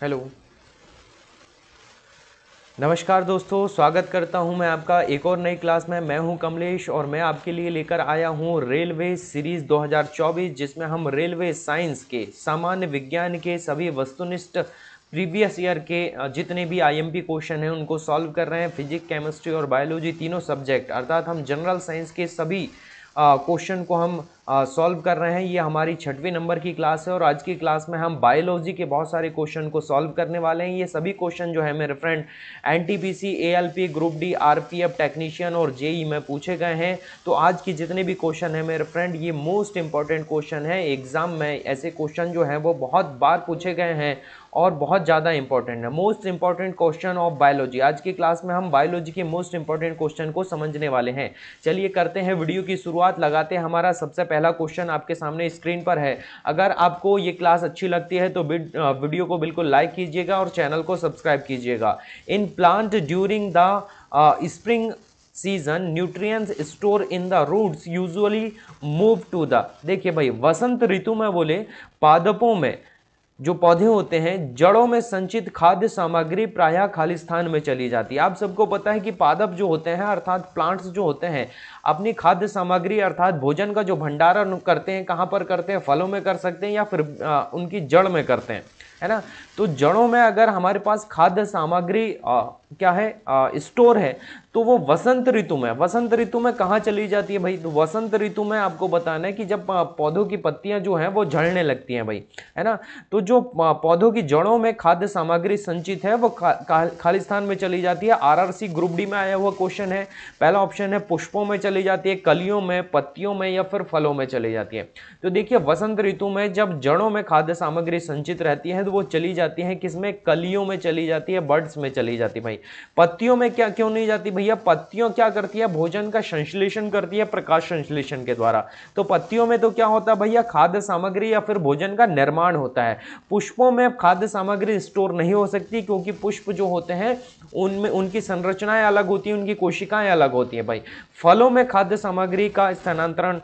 hello नमस्कार दोस्तों स्वागत करता हूं मैं आपका एक और नई क्लास में मैं हूं कमलेश और मैं आपके लिए लेकर आया हूं रेलवे सीरीज 2024 जिसमें हम रेलवे साइंस के सामान्य विज्ञान के सभी वस्तुनिष्ठ प्रीवियस ईयर के जितने भी आईएमपी क्वेश्चन हैं उनको सॉल्व कर रहे हैं फिजिक्स केमिस्ट्री और बायोलॉजी तीनों सब्जेक्ट अर्थात हम जनरल साइंस के सभी क्वेश्चन को हम सॉल्व कर रहे हैं ये हमारी छठवीं नंबर की क्लास है और आज की क्लास में हम बायोलॉजी के बहुत सारे क्वेश्चन को सॉल्व करने वाले हैं ये सभी क्वेश्चन जो है मेरे friend NTPC ALP group D RPF technician और जेई e में पूछे गए हैं तो आज के जितने भी क्वेश्चन हैं मेरे फ्रेंड ये मोस्ट इंपॉर्टेंट क्वेश्चन है एग्जाम में ऐसे क्वेश्चन जो हैं वो बहुत बार पूछे गए हैं और बहुत ज़्यादा इंपॉर्टेंट है most important question of biology आज की क्लास में हम बायोलॉजी के मोस्ट इंपॉर्टेंट क्वेश्चन को समझने वाले हैं चलिए करते हैं वीडियो की शुरुआत लगाते हैं हमारा सबसे पहले पहला क्वेश्चन आपके सामने स्क्रीन पर है अगर आपको ये क्लास अच्छी लगती है तो वीडियो को बिल्कुल लाइक कीजिएगा और चैनल को सब्सक्राइब कीजिएगा in plant during the spring season nutrients store in the roots usually move to the देखिए भाई वसंत ऋतु में बोले पादपों में जो पौधे होते हैं जड़ों में संचित खाद्य सामग्री प्रायः स्थान में चली जाती है आप सबको पता है कि पादप जो होते हैं अर्थात प्लांट्स जो होते हैं अपनी खाद्य सामग्री अर्थात भोजन का जो भंडारण करते हैं कहाँ पर करते हैं फलों में कर सकते हैं या फिर आ, उनकी जड़ में करते हैं है ना तो जड़ों में अगर हमारे पास खाद्य सामग्री आ, क्या है आ, स्टोर है तो वो वसंत ऋतु में वसंत ऋतु में कहाँ चली जाती है भाई तो वसंत ऋतु में आपको बताना है कि जब पौधों की पत्तियां जो हैं वो झड़ने लगती हैं भाई है ना तो जो पौधों की जड़ों में खाद्य सामग्री संचित है वो खा, खालिस्तान में चली जाती है आर ग्रुप डी में आया हुआ क्वेश्चन है पहला ऑप्शन है पुष्पों में चली जाती है कलियों में पत्तियों में या फिर फलों में चली जाती है तो देखिए वसंत ऋतु में जब जड़ों में खाद्य सामग्री संचित रहती है तो वो चली जाती है किसमें कलियों में चली जाती है बर्ड्स में चली जाती है भाई पत्तियों में क्या क्यों नहीं जाती भैया पत्तियों क्या करती है भोजन का संश्लेषण करती है प्रकाश संश्लेषण के द्वारा तो पत्तियों में तो क्या होता है भैया खाद्य सामग्री या फिर भोजन का निर्माण होता है पुष्पों में खाद्य सामग्री स्टोर नहीं हो सकती क्योंकि पुष्प जो होते हैं उनमें उनकी संरचनाएं अलग होती हैं उनकी कोशिकाएं अलग होती हैं भाई फलों में खाद्य सामग्री का स्थानांतरण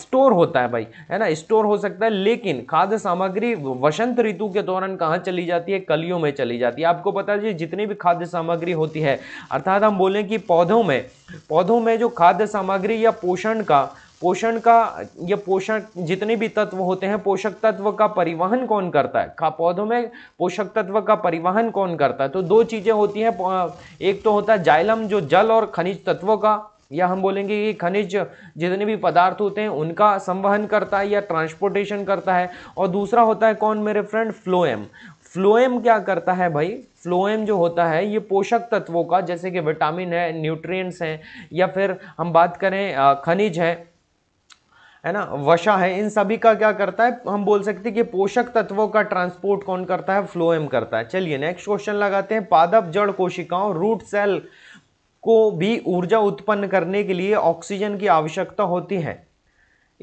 स्टोर होता है भाई है ना स्टोर हो सकता है लेकिन खाद्य सामग्री वसंत ऋतु के दौरान दौरान कहाँ चली जाती है कलियों में चली जाती है आपको पता है जितनी भी खाद्य सामग्री होती है अर्थात हम बोलें कि पौधों में पौधों में जो खाद्य सामग्री या पोषण का पोषण का या पोषण जितने भी तत्व होते हैं पोषक तत्व का परिवहन कौन करता है पौधों में पोषक तत्व का परिवहन कौन करता है तो दो चीज़ें होती हैं एक तो होता है जाइलम जो जल और खनिज तत्वों का या हम बोलेंगे कि खनिज जितने भी पदार्थ होते हैं उनका संवहन करता है या ट्रांसपोर्टेशन करता है और दूसरा होता है कौन मेरे फ्रेंड फ्लोएम फ्लोएम क्या करता है भाई फ्लोएम जो होता है ये पोषक तत्वों का जैसे कि विटामिन है न्यूट्रिएंट्स हैं या फिर हम बात करें खनिज है है ना वशा है इन सभी का क्या करता है हम बोल सकते हैं कि पोषक तत्वों का ट्रांसपोर्ट कौन करता है फ्लोएम करता है चलिए नेक्स्ट क्वेश्चन लगाते हैं पादप जड़ कोशिकाओं रूट सेल को भी ऊर्जा उत्पन्न करने के लिए ऑक्सीजन की आवश्यकता होती है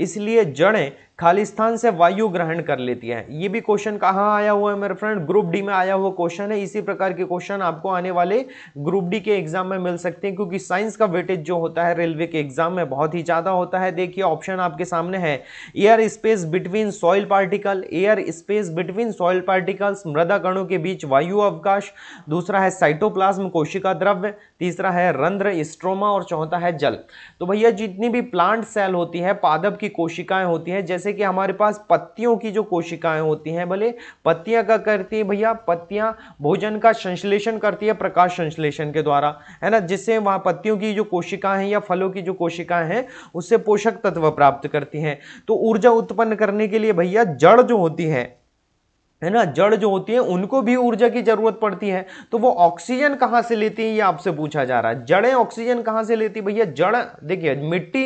इसलिए जड़ें खाली स्थान से वायु ग्रहण कर लेती है ये भी क्वेश्चन कहाँ आया हुआ है मेरे फ्रेंड ग्रुप डी में आया हुआ क्वेश्चन है इसी प्रकार के क्वेश्चन आपको आने वाले ग्रुप डी के एग्जाम में मिल सकते हैं क्योंकि साइंस का वेटेज जो होता है रेलवे के एग्जाम में बहुत ही ज़्यादा होता है देखिए ऑप्शन आपके सामने है air space between soil particle air space between soil particles मृदा कणों के बीच वायु अवकाश दूसरा है साइटोप्लाज्म कोशिका द्रव्य तीसरा है रंध्र स्ट्रोमा और चौथा है जल तो भैया जितनी भी प्लांट सेल होती है पादप की कोशिकाएं होती है जैसे जैसे कि हमारे पास पत्तियों की जो कोशिकाएं होती हैं भले पत्तियां क्या करती है भैया पत्तियां भोजन का संश्लेषण करती है प्रकाश संश्लेषण के द्वारा है ना जिससे वहाँ पत्तियों की जो कोशिकाएं हैं या फलों की जो कोशिकाएं हैं उससे पोषक तत्व प्राप्त करती हैं तो ऊर्जा उत्पन्न करने के लिए भैया जड़ जो होती है है ना जड़ जो होती है उनको भी ऊर्जा की जरूरत पड़ती है तो वो ऑक्सीजन कहाँ से लेती है ये आपसे पूछा जा रहा है जड़ें ऑक्सीजन कहाँ से लेती भैया जड़ देखिए मिट्टी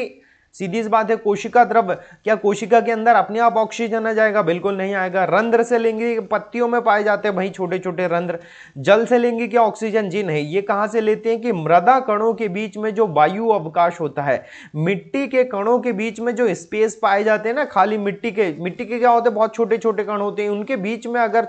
सीधी सी बात है कोशिका द्रव्य क्या कोशिका के अंदर अपने आप ऑक्सीजन आ जाएगा बिल्कुल नहीं आएगा रंध्र से लेंगे पत्तियों में पाए जाते हैं भाई छोटे छोटे रंध्र जल से लेंगे क्या ऑक्सीजन जी नहीं ये कहाँ से लेते हैं कि मृदा कणों के बीच में जो वायु अवकाश होता है मिट्टी के कणों के बीच में जो स्पेस पाए जाते हैं ना खाली मिट्टी के मिट्टी के क्या होते हैं बहुत छोटे छोटे कण होते हैं उनके बीच में अगर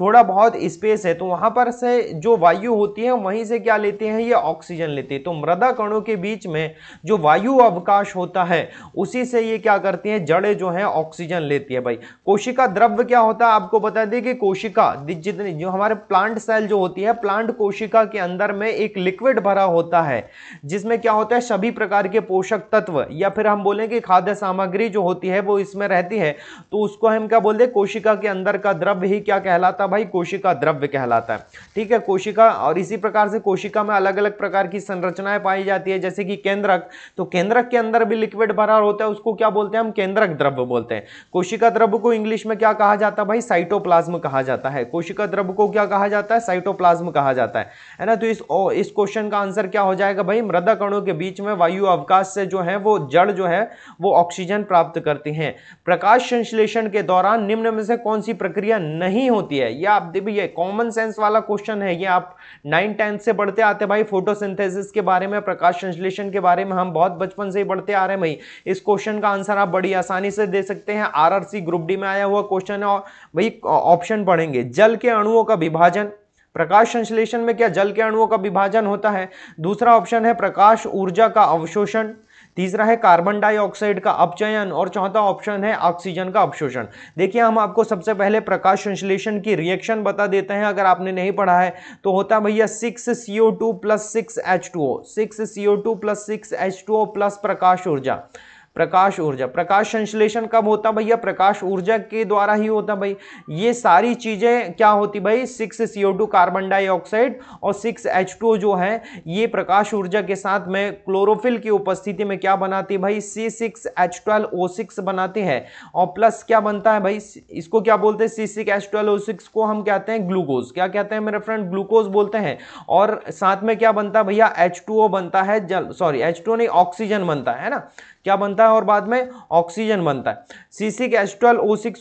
थोड़ा बहुत स्पेस है तो वहां पर से जो वायु होती है वहीं से क्या लेते हैं ये ऑक्सीजन लेते हैं तो मृदा कणों के बीच में जो वायु अवकाश होता है उसी से ये क्या करती हैं जड़े जो हैं ऑक्सीजन लेती है भाई कोशिका द्रव्य क्या होता है आपको बता दें कि कोशिका जितनी जो हमारे प्लांट सेल जो होती है प्लांट कोशिका के अंदर में एक लिक्विड भरा होता है जिसमें क्या होता है सभी प्रकार के पोषक तत्व या फिर हम बोलें कि खाद्य सामग्री जो होती है वो इसमें रहती है तो उसको हम क्या बोलते हैं कोशिका के अंदर का द्रव्य ही क्या कहलाता का भाई कोशिका द्रव्य कहलाता है ठीक है कोशिका और इसी प्रकार से कोशिका में अलग अलग प्रकार की संरचनाएं पाई जाती है जैसे कि केंद्रक तो केंद्रक के अंदर भी लिक्विड भरा होता है उसको क्या बोलते हैं हम केंद्रक द्रव्य बोलते हैं कोशिका द्रव्य को इंग्लिश में क्या कहा जाता है भाई साइटोप्लाज्म कहा जाता है कोशिका द्रव्य को क्या कहा जाता है साइटोप्लाज्म कहा जाता है है ना तो इस इस क्वेश्चन का आंसर क्या हो जाएगा भाई मृदा कणों के बीच में वायु अवकाश से जो है वो जड़ जो है वो ऑक्सीजन प्राप्त करती हैं प्रकाश संश्लेषण के दौरान निम्न में से कौन सी प्रक्रिया नहीं होती है ये आप देखिए कॉमन सेंस वाला क्वेश्चन है ये आप नाइन टेंथ से पढ़ते आते भाई फोटोसिंथेसिस के बारे में प्रकाश संश्लेषण के बारे में हम बहुत बचपन से ही पढ़ते आ रहे हैं भाई इस क्वेश्चन का आंसर आप बड़ी आसानी से दे सकते हैं आरआरसी ग्रुप डी में आया हुआ क्वेश्चन है और भाई ऑप्शन पढ़ेंगे जल के अणुओं का विभाजन प्रकाश संश्लेषण में क्या जल के अणुओं का विभाजन होता है दूसरा ऑप्शन है प्रकाश ऊर्जा का अवशोषण तीसरा है कार्बन डाइऑक्साइड का अपचयन और चौथा ऑप्शन है ऑक्सीजन का अपशोषण देखिए हम आपको सबसे पहले प्रकाश संश्लेषण की रिएक्शन बता देते हैं अगर आपने नहीं पढ़ा है तो होता भैया six C O two plus six H two O six C O two plus six H two O plus प्रकाश ऊर्जा प्रकाश ऊर्जा प्रकाश संश्लेषण कब होता भैया प्रकाश ऊर्जा के द्वारा ही होता भाई ये सारी चीजें क्या होती भाई six CO two carbon dioxide और सिक्स एच टू जो है ये प्रकाश ऊर्जा के साथ में क्लोरोफिल की उपस्थिति में क्या बनाती भाई C six H twelve O six बनाती है और प्लस क्या बनता है भाई इसको क्या बोलते हैं C six H twelve O six को हम कहते हैं ग्लूकोज क्या कहते हैं मेरे फ्रेंड ग्लूकोज बोलते हैं और साथ में क्या बनता है भैया एच टू ओ बनता है जल सॉरी एच टू नहीं ऑक्सीजन बनता है ना क्या बनता है और बाद में ऑक्सीजन बनता है सी के एच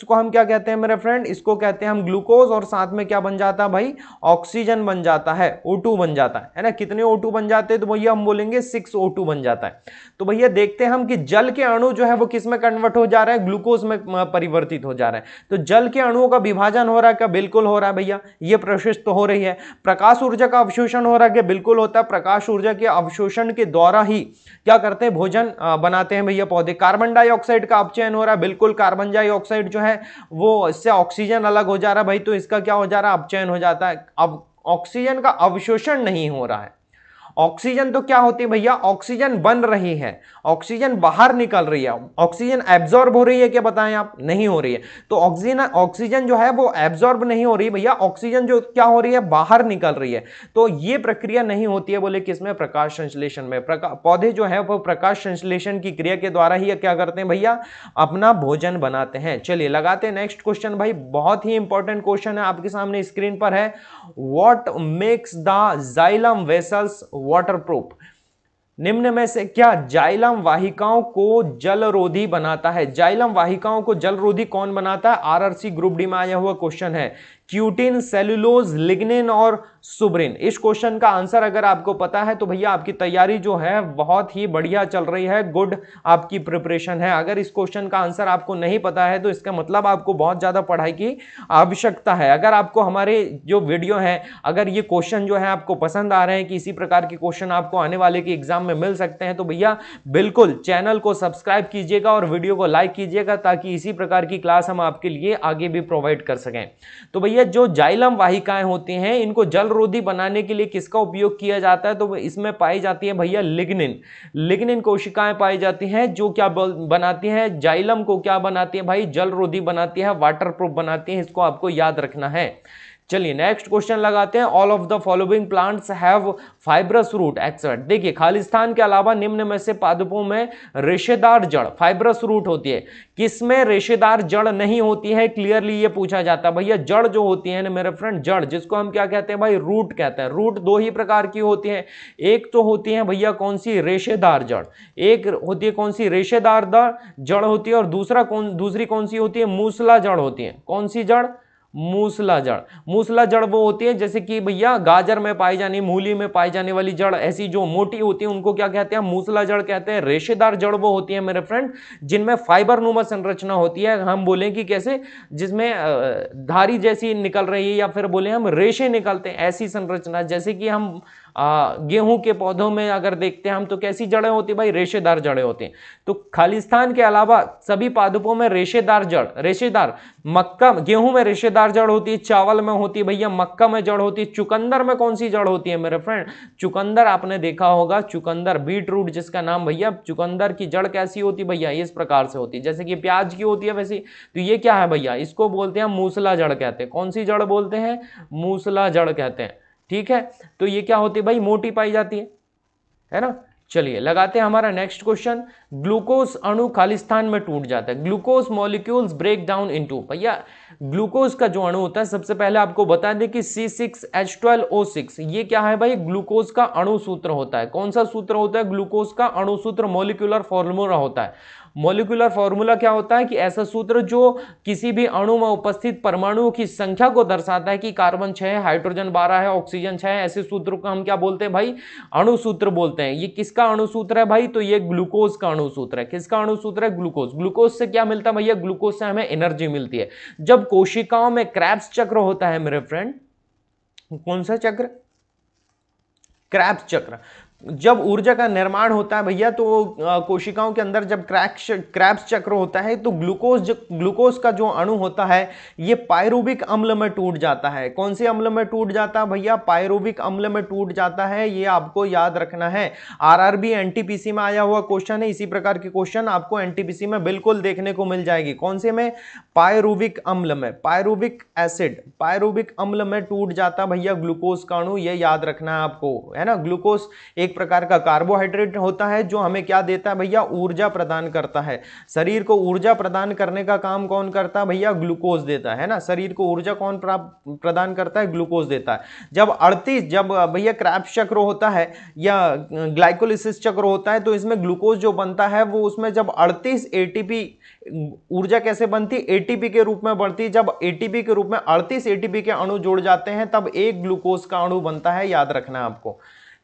को हम क्या कहते हैं मेरे फ्रेंड इसको कहते हैं हम ग्लूकोज और साथ में क्या बन जाता है भाई ऑक्सीजन बन जाता है ओ बन जाता है है ना कितने ओ बन जाते हैं तो भैया हम बोलेंगे सिक्स ओ बन जाता है तो भैया देखते हैं हम कि जल के अणु जो है वो किस में कन्वर्ट हो जा रहा है ग्लूकोज में परिवर्तित हो जा रहा है तो जल के अणुओं का विभाजन हो रहा है क्या बिल्कुल हो रहा है भैया ये प्रोसेस तो हो रही है प्रकाश ऊर्जा का अवशोषण हो रहा है क्या बिल्कुल होता है प्रकाश ऊर्जा के अवशोषण के द्वारा ही क्या करते हैं भोजन बनाते करते हैं भैया पौधे कार्बन डाइऑक्साइड का अपचयन हो रहा है बिल्कुल कार्बन डाइऑक्साइड जो है वो इससे ऑक्सीजन अलग हो जा रहा है भाई तो इसका क्या हो जा रहा है अपचयन हो जाता है अब ऑक्सीजन का अवशोषण नहीं हो रहा है ऑक्सीजन तो क्या होती है भैया ऑक्सीजन बन रही है ऑक्सीजन बाहर निकल रही है ऑक्सीजन एब्जॉर्ब हो रही है क्या बताएं आप नहीं हो रही है तो ऑक्सीजन ऑक्सीजन जो है वो एब्जॉर्ब नहीं हो रही भैया ऑक्सीजन जो क्या हो रही है बाहर निकल रही है तो ये प्रक्रिया नहीं होती है बोले किसमें प्रकाश संश्लेषण में पौधे जो है वो प्रकाश संश्लेषण की क्रिया के द्वारा ही क्या करते हैं भैया अपना भोजन बनाते हैं चलिए लगाते हैं नेक्स्ट क्वेश्चन भाई बहुत ही इंपॉर्टेंट क्वेश्चन है आपके सामने स्क्रीन पर है what makes the xylem vessels waterproof निम्न में से क्या जाइलम वाहिकाओं को जलरोधी बनाता है जाइलम वाहिकाओं को जलरोधी कौन बनाता है आरआरसी ग्रुप डी में आया हुआ क्वेश्चन है क्यूटिन सेल्यूलोज लिग्निन और सुब्रिन इस क्वेश्चन का आंसर अगर आपको पता है तो भैया आपकी तैयारी जो है बहुत ही बढ़िया चल रही है गुड आपकी प्रिपरेशन है अगर इस क्वेश्चन का आंसर आपको नहीं पता है तो इसका मतलब आपको बहुत ज़्यादा पढ़ाई की आवश्यकता है अगर आपको हमारे जो वीडियो है अगर ये क्वेश्चन जो है आपको पसंद आ रहे हैं कि इसी प्रकार के क्वेश्चन आपको आने वाले की एग्जाम एग्जाम में मिल सकते हैं तो भैया बिल्कुल चैनल को सब्सक्राइब कीजिएगा और वीडियो को लाइक कीजिएगा ताकि इसी प्रकार की क्लास हम आपके लिए आगे भी प्रोवाइड कर सकें तो भैया जो जाइलम वाहिकाएं होती हैं इनको जलरोधी बनाने के लिए किसका उपयोग किया जाता है तो इसमें पाई जाती है भैया लिग्निन लिग्निन कोशिकाएं पाई जाती हैं जो क्या बनाती हैं जाइलम को क्या बनाती है भाई जलरोधी बनाती है वाटर बनाती है इसको आपको याद रखना है चलिए नेक्स्ट क्वेश्चन लगाते हैं all of the following plants have fibrous root except देखिए खालिस्तान के अलावा निम्न में से पादपों में रेशेदार जड़ फाइब्रस रूट होती है किसमें रेशेदार जड़ नहीं होती है क्लियरली ये पूछा जाता है भैया जड़ जो होती है ना मेरे फ्रेंड जड़ जिसको हम क्या कहते हैं भाई रूट कहते हैं रूट दो ही प्रकार की होती है एक तो होती है भैया कौन सी रेशेदार जड़ एक होती है कौन सी रेशेदार जड़ होती है और दूसरा कौन दूसरी कौन सी होती है मूसला जड़ होती है कौन सी जड़ मूसला जड़ मूसला जड़ वो होती है जैसे कि भैया गाजर में पाई जाने मूली में पाई जाने वाली जड़ ऐसी जो मोटी होती है उनको क्या कहते हैं मूसला जड़ कहते हैं रेशेदार जड़ वो होती है मेरे फ्रेंड जिनमें फाइबर नुमा संरचना होती है हम बोले कि कैसे जिसमें धारी जैसी निकल रही है या फिर बोले हम रेशे निकलते हैं ऐसी संरचना जैसे कि हम गेहूं के पौधों में अगर देखते हैं हम तो कैसी जड़ें होती भाई रेशेदार जड़ें होती हैं तो खालिस्तान के अलावा सभी पादुपों में रेशेदार जड़ रेशेदार मक्का गेहूं में रेशेदार जड़ होती है चावल में होती है भैया मक्का में जड़ होती है चुकंदर में कौन सी जड़ होती है मेरे फ्रेंड चुकंदर आपने देखा होगा चुकंदर बीट रूट जिसका नाम भैया चुकंदर की जड़ कैसी होती भैया इस प्रकार से होती है जैसे कि प्याज की होती है वैसी तो ये क्या है भैया इसको बोलते हैं मूसला जड़ कहते हैं कौन सी जड़ बोलते हैं मूसला जड़ कहते हैं ठीक है तो ये क्या होती है भाई मोटी पाई जाती है है ना चलिए लगाते हैं हमारा नेक्स्ट क्वेश्चन ग्लूकोज अणु खालिस्तान में टूट जाता है glucose molecules break down into भैया ग्लूकोज का जो अणु होता है सबसे पहले आपको बता दें कि C6H12O6 ये क्या है भाई ग्लूकोज का अणु सूत्र होता है कौन सा सूत्र होता है ग्लूकोज का अणु सूत्र मोलिकुलर फॉर्मूला होता है मोलिकुलर फॉर्मूला क्या होता है कि ऐसा सूत्र जो किसी भी अणु में उपस्थित परमाणुओं की संख्या को दर्शाता है कि कार्बन छः हाइड्रोजन बारह है ऑक्सीजन छः है ऐसे सूत्रों को हम क्या बोलते हैं भाई अणु सूत्र बोलते हैं ये किसका अणु सूत्र है भाई तो ये ग्लूकोज का अणु अणुसूत्र है किसका अणुसूत्र है ग्लूकोज ग्लूकोज से क्या मिलता है भैया ग्लूकोज से हमें एनर्जी मिलती है जब कोशिकाओं में क्रैप्स चक्र होता है मेरे फ्रेंड कौन सा चक्र क्रैप्स चक्र जब ऊर्जा का निर्माण होता है भैया तो कोशिकाओं के अंदर जब क्रैक्स क्रैप्स चक्र होता है तो ग्लूकोज ग्लूकोज का जो अणु होता है ये पायरूबिक अम्ल में टूट जाता है कौन से अम्ल में टूट जाता है भैया पायरूबिक अम्ल में टूट जाता है ये आपको याद रखना है आरआरबी एनटीपीसी में आया हुआ क्वेश्चन है इसी प्रकार के क्वेश्चन आपको एनटीपीसी में बिल्कुल देखने को मिल जाएगी कौन से में पायरूबिक अम्ल में पायरूबिक एसिड पायरूबिक अम्ल में टूट जाता भैया ग्लूकोज का अणु ये याद रखना है आपको है ना ग्लूकोज एक प्रकार का कार्बोहाइड्रेट होता है जो हमें क्या देता है भैया ऊर्जा प्रदान करता है शरीर को ऊर्जा प्रदान करने का काम कौन करता है भैया ग्लूकोज देता है ना शरीर को ऊर्जा कौन प्रदान करता है ग्लूकोज देता है जब अड़तीस जब भैया क्रैप चक्र होता है या ग्लाइकोलिसिस चक्र होता है तो इसमें ग्लूकोज जो बनता है वो उसमें जब अड़तीस ए ऊर्जा कैसे बनती ए के रूप में बढ़ती जब ए के रूप में अड़तीस ए के अणु जुड़ जाते हैं तब एक ग्लूकोज का अणु बनता है याद रखना आपको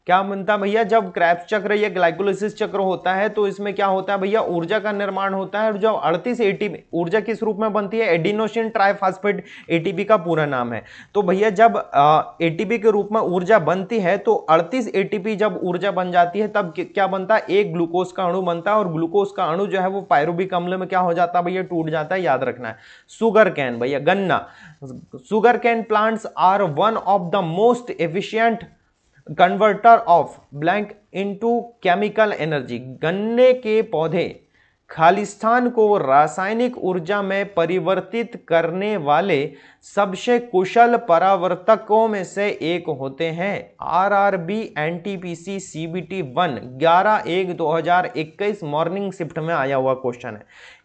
क्या बनता है भैया जब क्रैप्स चक्र या ग्लाइकोलिसिस चक्र होता है तो इसमें क्या होता है भैया ऊर्जा का निर्माण होता है और जब अड़तीस एटीपी ऊर्जा किस रूप में बनती है एडिनोसिन ट्राइफास्फेट एटीपी का पूरा नाम है तो भैया जब एटीपी के रूप में ऊर्जा बनती है तो अड़तीस एटीपी जब ऊर्जा बन जाती है तब क्या बनता है एक ग्लूकोज का अणु बनता है और ग्लूकोज का अणु जो है वो पायरूबिक अम्ल में क्या हो जाता है भैया टूट जाता है याद रखना है सुगर कैन भैया गन्ना sugar cane plants are one of the most efficient converter of blank into chemical energy गन्ने के पौधे खालिस्तान को रासायनिक ऊर्जा में परिवर्तित करने वाले सबसे कुशल परावर्तकों में से एक होते हैं आरआरबी एनटीपीसी सीबीटी वन ग्यारह एक 2021 मॉर्निंग शिफ्ट में आया हुआ क्वेश्चन है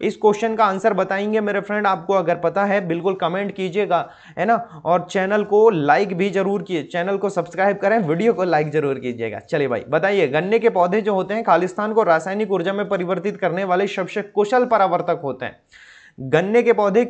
इस क्वेश्चन का आंसर बताएंगे मेरे फ्रेंड आपको अगर पता है बिल्कुल कमेंट कीजिएगा है ना और चैनल को लाइक भी जरूर किए चैनल को सब्सक्राइब करें वीडियो को लाइक जरूर कीजिएगा चलिए भाई बताइए गन्ने के पौधे जो होते हैं खालिस्तान को रासायनिक ऊर्जा में परिवर्तित करने वाले सबसे कुशल परावर्तक होते हैं गन्ने के पौधे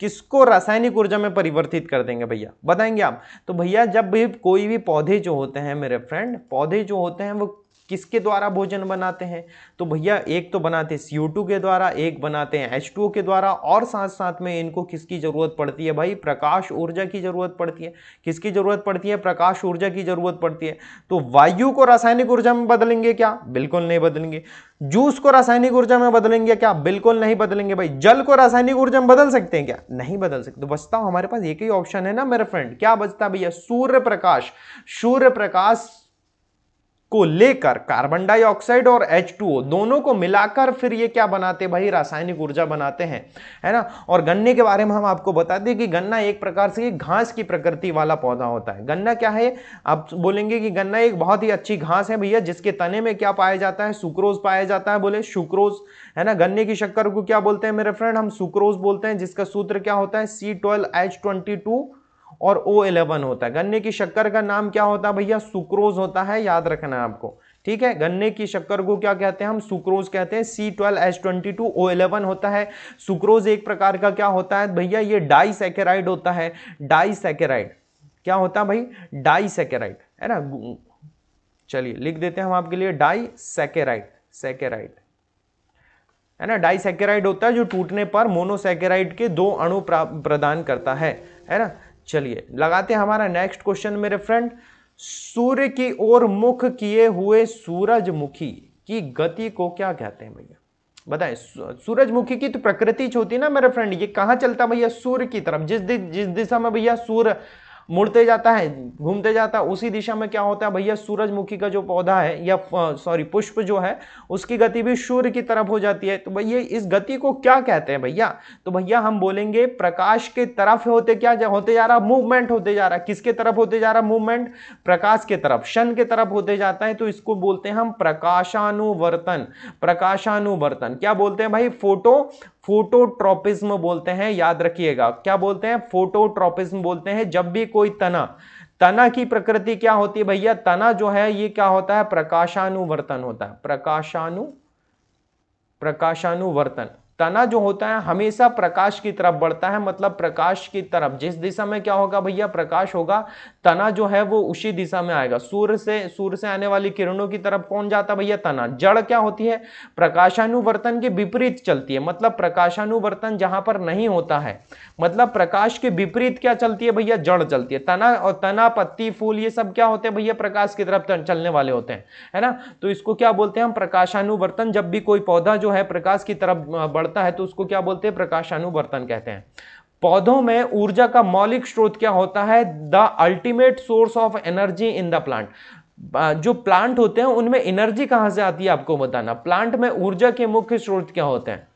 किसको रासायनिक ऊर्जा में परिवर्तित कर देंगे भैया बताएंगे आप तो भैया जब भी कोई भी पौधे जो होते हैं मेरे फ्रेंड पौधे जो होते हैं वो किसके द्वारा भोजन बनाते हैं तो भैया एक तो बनाते हैं CO2 के द्वारा एक बनाते हैं H2O के द्वारा और साथ साथ में इनको किसकी ज़रूरत पड़ती है भाई प्रकाश ऊर्जा की ज़रूरत पड़ती है किसकी ज़रूरत पड़ती है प्रकाश ऊर्जा की ज़रूरत पड़ती है तो वायु को रासायनिक ऊर्जा में बदलेंगे क्या बिल्कुल नहीं बदलेंगे जूस को रासायनिक ऊर्जा में बदलेंगे क्या बिल्कुल नहीं बदलेंगे भाई जल को रासायनिक ऊर्जा में बदल सकते हैं क्या नहीं बदल सकते तो बचता हमारे पास एक ही ऑप्शन है ना मेरे फ्रेंड क्या बचता भैया सूर्य प्रकाश सूर्य प्रकाश को लेकर कार्बन डाइऑक्साइड और H2O दोनों को मिलाकर फिर ये क्या बनाते भाई रासायनिक ऊर्जा बनाते हैं है ना और गन्ने के बारे में हम आपको बताते हैं कि गन्ना एक प्रकार से घास की प्रकृति वाला पौधा होता है गन्ना क्या है आप बोलेंगे कि गन्ना एक बहुत ही अच्छी घास है भैया जिसके तने में क्या पाया जाता है सुक्रोज पाया जाता है बोले सुक्रोज है ना गन्ने की शक्कर को क्या बोलते हैं मेरे फ्रेंड हम सुक्रोज बोलते हैं जिसका सूत्र क्या होता है C twelve H twenty two और ओ इलेवन होता है गन्ने की शक्कर का नाम क्या होता है भैया सुक्रोज होता है याद रखना है आपको ठीक है गन्ने की शक्कर को क्या कहते हैं हम सुक्रोज कहते हैं C twelve H twenty two O eleven होता है सुक्रोज एक प्रकार का क्या होता है भैया ये डाइसेकेराइड होता है डाइसेकेराइड क्या होता है भाई डाइसेकेराइड है ना चलिए लिख देते हैं हम आपके लिए डाइसेकेराइड सेकेराइड है ना डाइसेकेराइड होता है जो टूटने पर मोनोसेकेराइड के दो अणु प्रदान करता है है ना चलिए लगाते हैं हमारा नेक्स्ट क्वेश्चन मेरे फ्रेंड सूर्य की ओर मुख किए हुए सूरजमुखी की गति को क्या कहते हैं भैया बताएं सूरजमुखी की तो प्रकृति होती ना मेरे फ्रेंड ये कहाँ चलता भैया सूर्य की तरफ जिस दि, जिस दिशा में भैया सूर्य मुड़ते जाता है घूमते जाता है उसी दिशा में क्या होता है भैया सूरजमुखी का जो पौधा है या सॉरी पुष्प जो है उसकी गति भी सूर्य की तरफ हो जाती है तो भैया इस गति को क्या कहते हैं भैया तो भैया हम बोलेंगे प्रकाश के तरफ होते क्या जा, होते जा रहा मूवमेंट होते जा रहा किसके तरफ होते जा रहा मूवमेंट प्रकाश के तरफ शन के तरफ होते जाता है तो इसको बोलते हैं हम प्रकाशानुवर्तन प्रकाशानुवर्तन क्या बोलते हैं भाई फोटो फोटोट्रोपिज्म बोलते हैं याद रखिएगा क्या बोलते हैं फोटोट्रोपिज्म बोलते हैं जब भी कोई तना तना की प्रकृति क्या होती है भैया तना जो है ये क्या होता है प्रकाशानुवर्तन होता है प्रकाशानु प्रकाशानुवर्तन तना जो होता है हमेशा प्रकाश की तरफ बढ़ता है मतलब प्रकाश की तरफ जिस दिशा में क्या होगा भैया प्रकाश होगा तना जो है वो उसी दिशा में आएगा सूर्य से सूर्य से आने वाली किरणों की तरफ कौन जाता भैया तना जड़ क्या होती है प्रकाशानुवर्तन के विपरीत चलती है मतलब प्रकाशानुवर्तन जहां पर नहीं होता है मतलब प्रकाश के विपरीत क्या चलती है भैया जड़ चलती है तना और तना पत्ती फूल ये सब क्या होते हैं भैया प्रकाश की तरफ चलने वाले होते हैं है ना तो इसको क्या बोलते हैं हम प्रकाशानुवर्तन जब भी कोई पौधा जो है प्रकाश की तरफ बढ़ता है तो उसको क्या बोलते हैं प्रकाशानुवर्तन कहते हैं पौधों में ऊर्जा का मौलिक स्रोत क्या होता है the ultimate source of energy in the plant जो प्लांट होते हैं उनमें एनर्जी कहां से आती है आपको बताना प्लांट में ऊर्जा के मुख्य स्रोत क्या होते हैं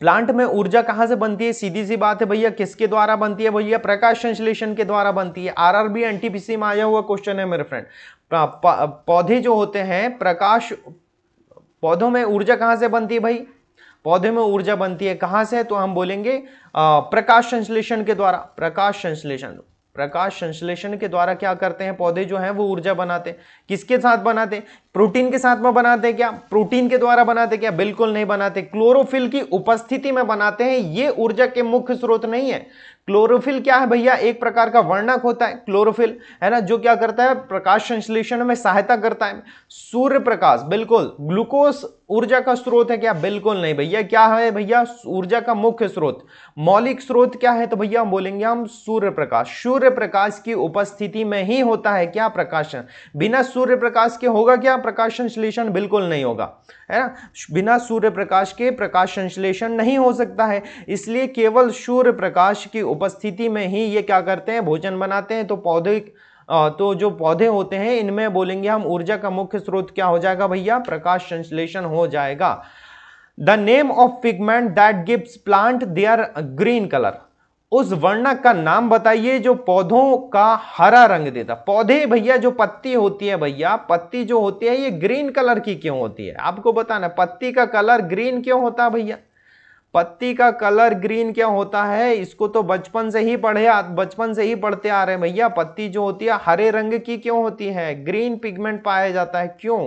प्लांट में ऊर्जा कहां से बनती है सीधी सी बात है भैया किसके द्वारा बनती है भैया प्रकाश संश्लेषण के द्वारा बनती है आरआरबी एनटीपीसी में आया हुआ क्वेश्चन है मेरे फ्रेंड पौधे जो होते हैं प्रकाश पौधों में ऊर्जा कहां से बनती है भाई पौधे में ऊर्जा बनती है कहां से तो हम बोलेंगे प्रकाश संश्लेषण के द्वारा प्रकाश संश्लेषण प्रकाश संश्लेषण के द्वारा क्या करते हैं पौधे जो हैं वो ऊर्जा बनाते हैं किसके साथ बनाते हैं प्रोटीन के साथ में बनाते क्या प्रोटीन के द्वारा बनाते क्या बिल्कुल नहीं बनाते क्लोरोफिल की उपस्थिति में बनाते हैं ये ऊर्जा के मुख्य स्रोत नहीं है क्लोरोफिल क्या है भैया एक प्रकार का वर्णक होता है क्लोरोफिल है ना जो क्या करता है प्रकाश संश्लेषण में सहायता करता है सूर्य प्रकाश बिल्कुल ग्लूकोज ऊर्जा का स्रोत है क्या बिल्कुल नहीं भैया क्या है भैया ऊर्जा का मुख्य स्रोत मौलिक स्रोत क्या है तो भैया हम बोलेंगे हम सूर्य प्रकाश सूर्य प्रकाश की उपस्थिति में ही होता है क्या प्रकाशन बिना सूर्य प्रकाश के होगा क्या प्रकाश संश्लेषण बिल्कुल नहीं होगा है ना बिना सूर्य प्रकाश के प्रकाश संश्लेषण नहीं हो सकता है इसलिए केवल सूर्य प्रकाश की उपस्थिति में ही ये क्या करते हैं भोजन बनाते हैं तो पौधे तो जो पौधे होते हैं इनमें बोलेंगे हम ऊर्जा का मुख्य स्रोत क्या हो जाएगा भैया प्रकाश संश्लेषण हो जाएगा the name of pigment that gives plant their green colour उस वर्णक का नाम बताइए जो पौधों का हरा रंग देता पौधे भैया जो पत्ती होती है भैया पत्ती जो होती है ये ग्रीन कलर की क्यों होती है आपको बताना पत्ती का कलर ग्रीन क्यों होता है भैया पत्ती का कलर ग्रीन क्या होता है इसको तो बचपन से ही पढ़े बचपन से ही पढ़ते आ रहे हैं भैया पत्ती जो होती है हरे रंग की क्यों होती है ग्रीन पिगमेंट पाया जाता है क्यों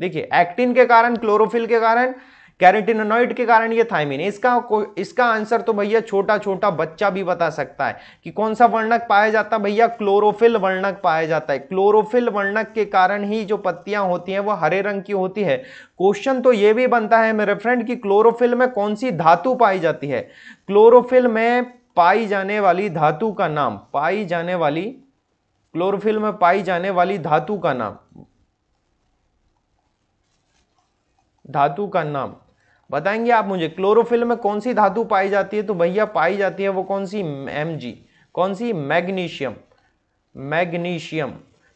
देखिए एक्टिन के कारण क्लोरोफिल के कारण कैरेटिनोइड के कारण ये थायमिन है इसका इसका आंसर तो भैया छोटा छोटा बच्चा भी बता सकता है कि कौन सा वर्णक पाया जाता है भैया क्लोरोफिल वर्णक पाया जाता है क्लोरोफिल वर्णक के कारण ही जो पत्तियां होती हैं वो हरे रंग की होती है क्वेश्चन तो ये भी बनता है मेरे फ्रेंड कि क्लोरोफिल में कौन सी धातु पाई जाती है क्लोरोफिल में पाई जाने वाली धातु का नाम पाई जाने वाली क्लोरोफिल में पाई जाने वाली धातु का नाम धातु का नाम बताएंगे आप मुझे क्लोरोफिल में कौन सी धातु पाई जाती है तो भैया पाई जाती है वो कौन सी एम कौन सी मैग्नीशियम मैग्नीशियम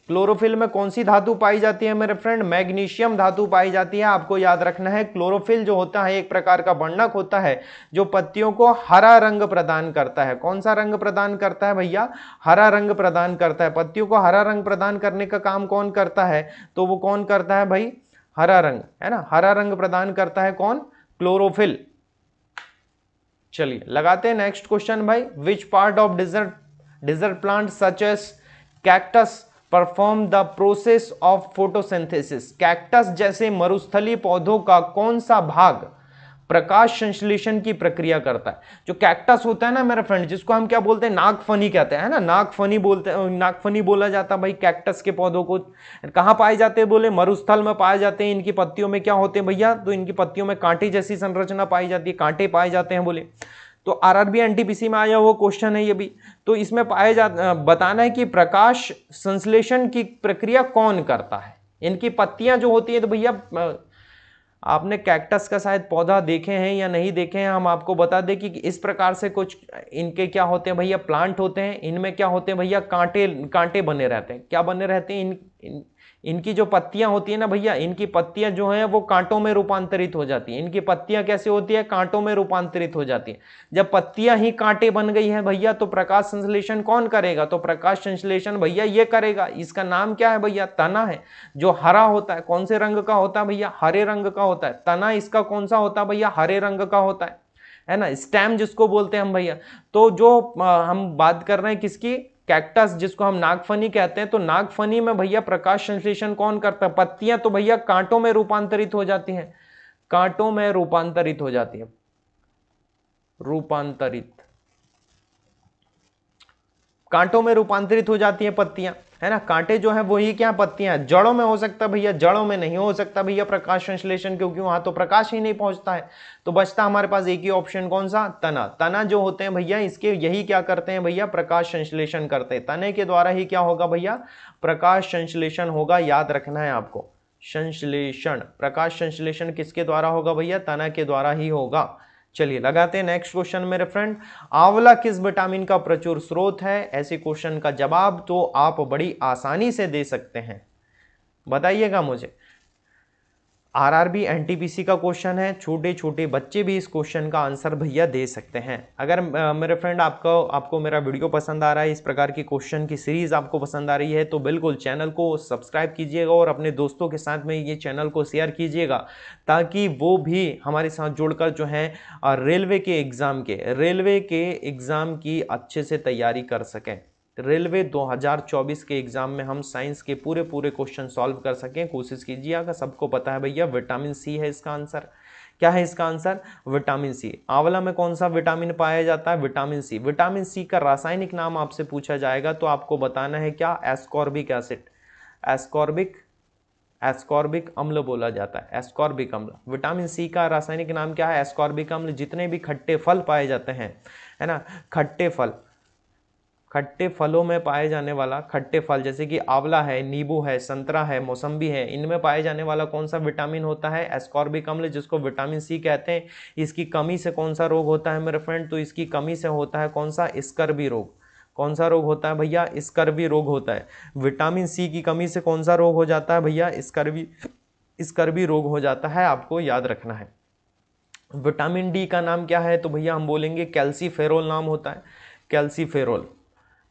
क्लोरोफिल में कौन सी धातु पाई जाती है मेरे फ्रेंड मैग्नीशियम धातु पाई जाती है आपको याद रखना है क्लोरोफिल जो होता है एक प्रकार का वर्णक होता है जो पत्तियों को हरा रंग प्रदान करता है कौन सा रंग प्रदान करता है भैया हरा रंग प्रदान करता है पत्तियों को हरा रंग प्रदान करने का काम कौन करता है तो वो कौन करता है भाई हरा रंग है ना हरा रंग प्रदान करता है कौन क्लोरोफिल चलिए लगाते हैं नेक्स्ट क्वेश्चन भाई which part of desert desert plant such as cactus perform the process of photosynthesis cactus जैसे मरुस्थली पौधों का कौन सा भाग प्रकाश संश्लेषण की प्रक्रिया करता है जो कैक्टस होता है ना मेरा फ्रेंड जिसको हम क्या बोलते हैं नागफनी कहते हैं ना नागफनी बोलते हैं नागफनी बोला जाता है भाई कैक्टस के पौधों को कहाँ पाए जाते हैं बोले मरुस्थल में पाए जाते हैं इनकी पत्तियों में क्या होते हैं भैया तो इनकी पत्तियों में कांटे जैसी संरचना पाई जाती है कांटे पाए जाते हैं बोले तो R R B N T P C में आया हुआ क्वेश्चन है ये भी तो इसमें पाया जा बताना है कि प्रकाश संश्लेषण की प्रक्रिया कौन करता है इनकी पत्तियां जो होती है तो भैया आपने कैक्टस का शायद पौधा देखे हैं या नहीं देखे हैं हम आपको बता दें कि इस प्रकार से कुछ इनके क्या होते हैं भैया प्लांट होते हैं इनमें क्या होते हैं भैया कांटे कांटे बने रहते हैं क्या बने रहते हैं इन, इन इनकी जो पत्तियां होती है ना भैया इनकी पत्तियां जो है वो कांटों में रूपांतरित हो जाती है इनकी पत्तियां कैसे होती है कांटों में रूपांतरित हो जाती है जब पत्तियां ही कांटे बन गई है भैया तो प्रकाश संश्लेषण कौन करेगा तो प्रकाश संश्लेषण भैया ये करेगा इसका नाम क्या है भैया तना है जो हरा होता है कौन से रंग का होता है भैया हरे रंग का होता है तना इसका कौन सा होता है भैया हरे रंग का होता है है ना स्टैम जिसको बोलते हैं हम भैया तो जो हम बात कर रहे हैं किसकी कैक्टस जिसको हम नागफनी कहते हैं तो नागफनी में भैया प्रकाश संश्लेषण कौन करता है पत्तियां तो भैया कांटों में रूपांतरित हो जाती हैं कांटों में रूपांतरित हो जाती है रूपांतरित कांटों में रूपांतरित हो जाती हैं पत्तियां है ना कांटे जो है वही क्या पत्तियां जड़ों में हो सकता भैया जड़ों में नहीं हो सकता भैया प्रकाश संश्लेषण क्योंकि वहां तो प्रकाश ही नहीं पहुंचता है तो बचता हमारे पास एक ही ऑप्शन कौन सा तना तना जो होते हैं भैया इसके यही क्या करते हैं भैया प्रकाश संश्लेषण करते हैं तने के द्वारा ही क्या होगा भैया प्रकाश संश्लेषण होगा याद रखना है आपको संश्लेषण प्रकाश संश्लेषण किसके द्वारा होगा भैया तना के द्वारा ही होगा चलिए लगाते हैं नेक्स्ट क्वेश्चन मेरे फ्रेंड आंवला किस विटामिन का प्रचुर स्रोत है ऐसे क्वेश्चन का जवाब तो आप बड़ी आसानी से दे सकते हैं बताइएगा मुझे आरआरबी एनटीपीसी का क्वेश्चन है छोटे छोटे बच्चे भी इस क्वेश्चन का आंसर भैया दे सकते हैं अगर मेरे फ्रेंड आपको आपको मेरा वीडियो पसंद आ रहा है इस प्रकार की क्वेश्चन की सीरीज़ आपको पसंद आ रही है तो बिल्कुल चैनल को सब्सक्राइब कीजिएगा और अपने दोस्तों के साथ में ये चैनल को शेयर कीजिएगा ताकि वो भी हमारे साथ जुड़कर जो है रेलवे के एग्ज़ाम के रेलवे के एग्ज़ाम की अच्छे से तैयारी कर सकें रेलवे 2024 के एग्ज़ाम में हम साइंस के पूरे पूरे क्वेश्चन सॉल्व कर सकें कोशिश कीजिए अगर सबको पता है भैया विटामिन सी है इसका आंसर क्या है इसका आंसर विटामिन सी आंवला में कौन सा विटामिन पाया जाता है विटामिन सी विटामिन सी का रासायनिक नाम आपसे पूछा जाएगा तो आपको बताना है क्या एस्कॉर्बिक एसिड एस्कॉर्बिक एस्कॉर्बिक अम्ल बोला जाता है एस्कॉर्बिक अम्ल विटामिन सी का रासायनिक नाम क्या है एस्कॉर्बिक अम्ल जितने भी खट्टे फल पाए जाते हैं है ना खट्टे फल खट्टे फलों में पाए जाने वाला खट्टे फल जैसे कि आंवला है नींबू है संतरा है मौसम्बी है इनमें पाए जाने वाला कौन सा विटामिन होता है एस्कॉर्बिक अम्ल जिसको विटामिन सी कहते हैं इसकी कमी से कौन सा रोग होता है मेरे फ्रेंड तो इसकी कमी से होता है कौन सा स्कर्वी रोग कौन सा रोग होता है भैया स्कर्वी रोग होता है विटामिन सी की कमी से कौन सा रोग हो जाता है भैया स्कर्वी स्कर्वी रोग हो जाता है आपको याद रखना है विटामिन डी का नाम क्या है तो भैया हम बोलेंगे कैल्सीफेरोल नाम होता है कैल्सीफेरोल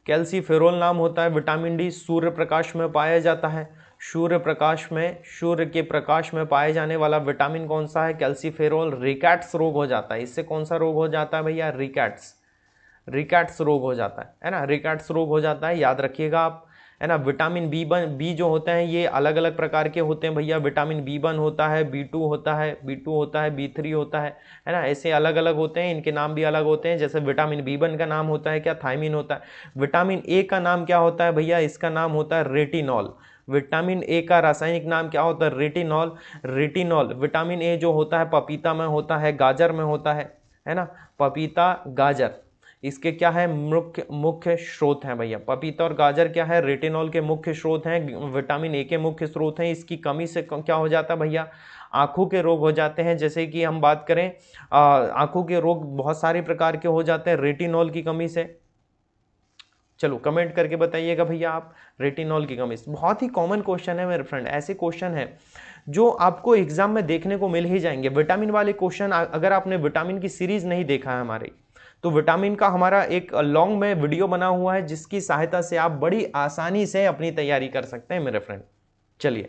कैल्सीफेरोल नाम होता है विटामिन डी सूर्य प्रकाश में पाया जाता है सूर्य प्रकाश में सूर्य के प्रकाश में पाए जाने वाला विटामिन कौन सा है कैल्सीफेरोल रिकैट्स रोग हो जाता है इससे कौन सा रोग हो जाता है भैया रिकैट्स रिकैट्स रोग हो जाता है है ना रिकैट्स रोग हो जाता है याद रखिएगा आप है ना विटामिन बी वन बी जो होते हैं ये अलग अलग प्रकार के होते हैं भैया विटामिन बी वन होता है बी टू होता है बी टू होता है बी थ्री होता है है ना ऐसे अलग अलग होते हैं इनके नाम भी अलग होते हैं जैसे विटामिन बी वन का नाम होता है क्या थायमिन होता है विटामिन ए का नाम क्या होता है भैया इसका नाम होता है रेटिनॉल विटामिन ए का रासायनिक नाम क्या होता है रेटिनॉल रेटिनॉल विटामिन ए जो होता है पपीता में होता है गाजर में होता है है ना पपीता गाजर इसके क्या है मुख्य मुख्य स्रोत हैं भैया पपीता और गाजर क्या है रेटिनॉल के मुख्य स्रोत हैं विटामिन ए के मुख्य स्रोत हैं इसकी कमी से क्या हो जाता है भैया आँखों के रोग हो जाते हैं जैसे कि हम बात करें आँखों के रोग बहुत सारे प्रकार के हो जाते हैं रेटिनॉल की कमी से चलो कमेंट करके बताइएगा भैया आप रेटिनॉल की कमी बहुत ही कॉमन क्वेश्चन है मेरे फ्रेंड ऐसे क्वेश्चन है जो आपको एग्जाम में देखने को मिल ही जाएंगे विटामिन वाले क्वेश्चन अगर आपने विटामिन की सीरीज नहीं देखा है हमारी तो विटामिन का हमारा एक लॉन्ग में वीडियो बना हुआ है जिसकी सहायता से आप बड़ी आसानी से अपनी तैयारी कर सकते हैं मेरे फ्रेंड चलिए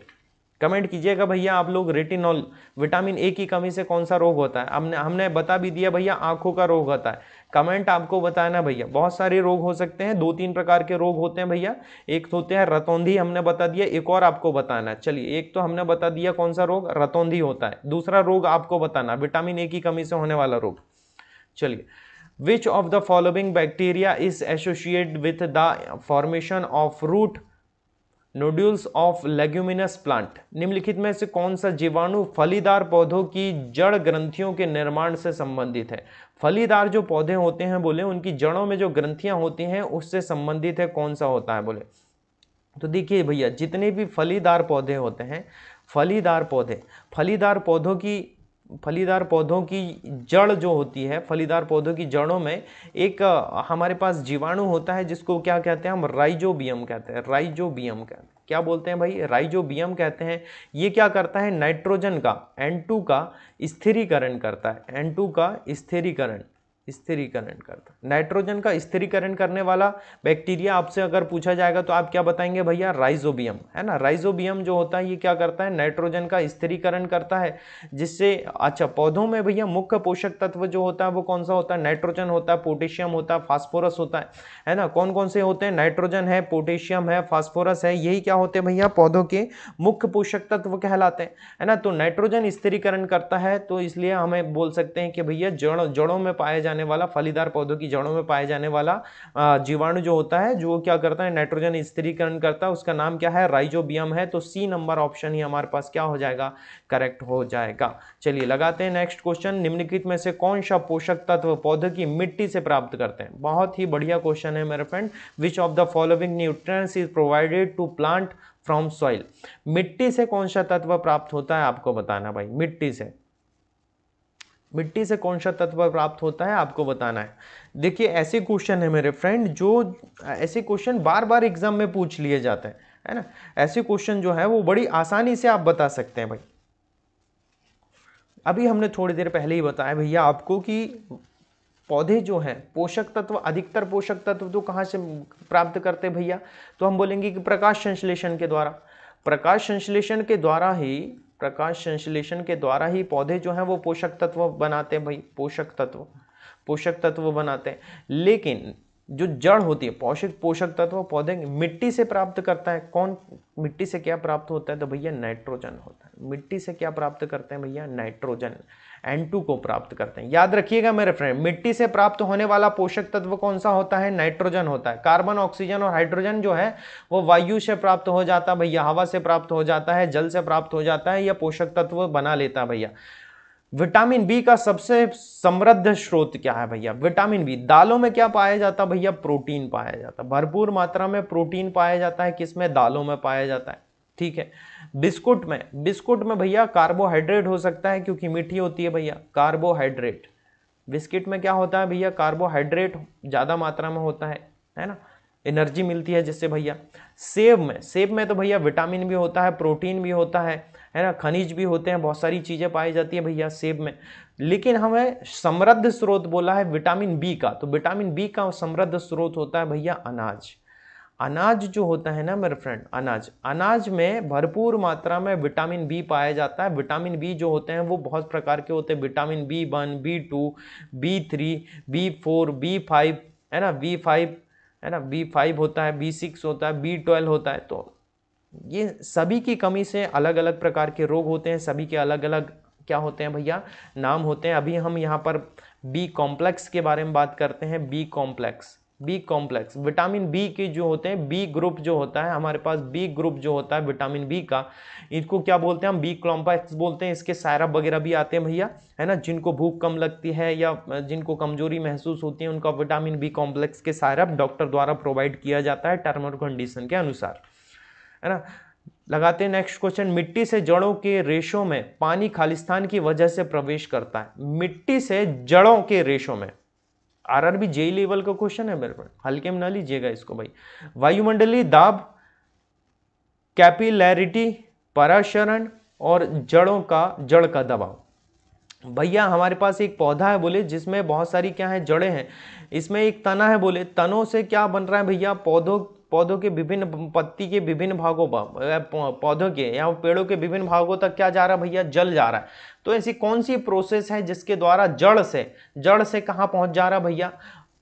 कमेंट कीजिएगा भैया आप लोग रेटिनॉल विटामिन ए की कमी से कौन सा रोग होता है हमने हमने बता भी दिया भैया आंखों का रोग होता है कमेंट आपको बताना भैया बहुत सारे रोग हो सकते हैं दो तीन प्रकार के रोग होते हैं भैया एक तो होते हैं रतौंधी हमने बता दिया एक और आपको बताना चलिए एक तो हमने बता दिया कौन सा रोग रतौंधी होता है दूसरा रोग आपको बताना विटामिन ए की कमी से होने वाला रोग चलिए which of the following bacteria is associate with the formation of root nodules of leguminous plant निम्नलिखित में से कौन सा जीवाणु फलीदार पौधों की जड़ ग्रंथियों के निर्माण से संबंधित है फलीदार जो पौधे होते हैं बोले उनकी जड़ों में जो ग्रंथियां होती हैं उससे संबंधित है कौन सा होता है बोले तो देखिए भैया जितने भी फलीदार पौधे होते हैं फलीदार पौधे फलीदार पौधों की फलीदार पौधों की जड़ जो होती है फलीदार पौधों की जड़ों में एक हमारे पास जीवाणु होता है जिसको क्या कहते हैं हम राइजोबियम कहते हैं राइजोबियम कहते हैं क्या बोलते हैं भाई राइजोबियम कहते हैं ये क्या करता है नाइट्रोजन का एन का स्थिरीकरण करता है एन का स्थिरीकरण स्थिरीकरण करता नाइट्रोजन का स्थिरीकरण करने वाला बैक्टीरिया आपसे अगर पूछा जाएगा तो आप क्या बताएंगे भैया राइजोबियम है ना राइजोबियम जो होता है ये क्या करता है नाइट्रोजन का स्थिरीकरण करता है जिससे अच्छा पौधों में भैया मुख्य पोषक तत्व जो होता है वो कौन सा होता है नाइट्रोजन होता है पोटेशियम होता है फॉस्फोरस होता है है ना कौन कौन से होते हैं नाइट्रोजन है पोटेशियम है फॉस्फोरस है यही क्या होते हैं भैया पौधों के मुख्य पोषक तत्व कहलाते हैं है ना तो नाइट्रोजन स्थिरीकरण करता है तो इसलिए हमें बोल सकते हैं कि भैया जड़ों जड़ों में पाए जाने जाने वाला फलीदार पौधों की जड़ों में पाया जाने वाला जीवाणु जो होता है जो क्या करता है नाइट्रोजन स्थिरीकरण करता है उसका नाम क्या है राइजोबियम है तो सी नंबर ऑप्शन ही हमारे पास क्या हो जाएगा करेक्ट हो जाएगा चलिए लगाते हैं नेक्स्ट क्वेश्चन निम्नलिखित में से कौन सा पोषक तत्व पौधे की मिट्टी से प्राप्त करते हैं बहुत ही बढ़िया क्वेश्चन है मेरे friend which of the following nutrients is provided to plant from soil मिट्टी से कौन सा तत्व प्राप्त होता है आपको बताना भाई मिट्टी से मिट्टी से कौन सा तत्व प्राप्त होता है आपको बताना है देखिए ऐसे क्वेश्चन है मेरे फ्रेंड जो ऐसे क्वेश्चन बार बार एग्जाम में पूछ लिए जाते हैं है ना ऐसे क्वेश्चन जो है वो बड़ी आसानी से आप बता सकते हैं भाई अभी हमने थोड़ी देर पहले ही बताया भैया आपको कि पौधे जो हैं पोषक तत्व अधिकतर पोषक तत्व तो कहाँ से प्राप्त करते भैया तो हम बोलेंगे कि प्रकाश संश्लेषण के द्वारा प्रकाश संश्लेषण के द्वारा ही प्रकाश संश्लेषण के द्वारा ही पौधे जो हैं वो पोषक तत्व बनाते हैं भाई पोषक तत्व पोषक तत्व बनाते हैं लेकिन जो जड़ होती है पोषक पोषक तत्व पौधे मिट्टी से प्राप्त करता है कौन मिट्टी से क्या प्राप्त होता है तो भैया नाइट्रोजन होता है मिट्टी से क्या प्राप्त करते हैं भैया नाइट्रोजन एन टू को प्राप्त करते हैं याद रखिएगा मेरे फ्रेंड मिट्टी से प्राप्त होने वाला पोषक तत्व कौन सा होता है नाइट्रोजन होता है कार्बन ऑक्सीजन और हाइड्रोजन जो है वो वायु से प्राप्त हो जाता है भैया हवा से प्राप्त हो जाता है जल से प्राप्त हो जाता है या पोषक तत्व बना लेता है भैया विटामिन बी का सबसे समृद्ध स्रोत क्या है भैया विटामिन बी दालों में क्या पाया जाता है भैया प्रोटीन पाया जाता भरपूर मात्रा में प्रोटीन पाया जाता है किसमें दालों में पाया जाता है ठीक है बिस्कुट में बिस्कुट में भैया कार्बोहाइड्रेट हो सकता है क्योंकि मीठी होती है भैया कार्बोहाइड्रेट बिस्किट में क्या होता है भैया कार्बोहाइड्रेट ज़्यादा मात्रा में होता है है ना एनर्जी मिलती है जिससे भैया सेब में सेब में तो भैया विटामिन भी होता है प्रोटीन भी होता है है ना खनिज भी होते हैं बहुत सारी चीज़ें पाई जाती है भैया सेब में लेकिन हमें समृद्ध स्रोत बोला है विटामिन बी का तो विटामिन बी का समृद्ध स्रोत होता है भैया अनाज अनाज जो होता है ना मेरे फ्रेंड अनाज अनाज में भरपूर मात्रा में विटामिन बी पाया जाता है विटामिन बी जो होते हैं वो बहुत प्रकार के होते हैं vitamin B one B two B three B four B five है ना बी फाइव है ना बी फाइव होता है बी सिक्स होता है बी ट्वेल्व होता है तो ये सभी की कमी से अलग अलग प्रकार के रोग होते हैं सभी के अलग अलग क्या होते हैं भैया नाम होते हैं अभी हम यहाँ पर बी कॉम्प्लेक्स के बारे में बात करते हैं B complex B complex vitamin B के जो होते हैं बी ग्रुप जो होता है हमारे पास बी ग्रुप जो होता है विटामिन बी का इसको क्या बोलते हैं हम बी कॉम्प्लेक्स बोलते हैं इसके सायरप वगैरह भी आते हैं भैया है ना जिनको भूख कम लगती है या जिनको कमजोरी महसूस होती है उनका विटामिन बी कॉम्प्लेक्स के सायरप डॉक्टर द्वारा प्रोवाइड किया जाता है टर्म और कंडीशन के अनुसार है ना लगाते हैं नेक्स्ट क्वेश्चन मिट्टी से जड़ों के रेशों में पानी खालिस्तान की वजह से प्रवेश करता है मिट्टी से जड़ों के रेशों में आरआरबी जेई लेवल का क्वेश्चन है मेरे पास हल्के में ना लीजिएगा इसको भाई वायुमंडलीय दाब कैपिलैरिटी पराशरण और जड़ों का जड़ का दबाव भैया हमारे पास एक पौधा है बोले जिसमें बहुत सारी क्या है जड़ें हैं इसमें एक तना है बोले तनों से क्या बन रहा है भैया पौधों पौधों के विभिन्न पत्ती के विभिन्न भागों पर पौधों के या पेड़ों के विभिन्न भागों तक क्या जा रहा है भैया जल जा रहा है तो ऐसी कौन सी प्रोसेस है जिसके द्वारा जड़ से जड़ से कहाँ पहुँच जा रहा है भैया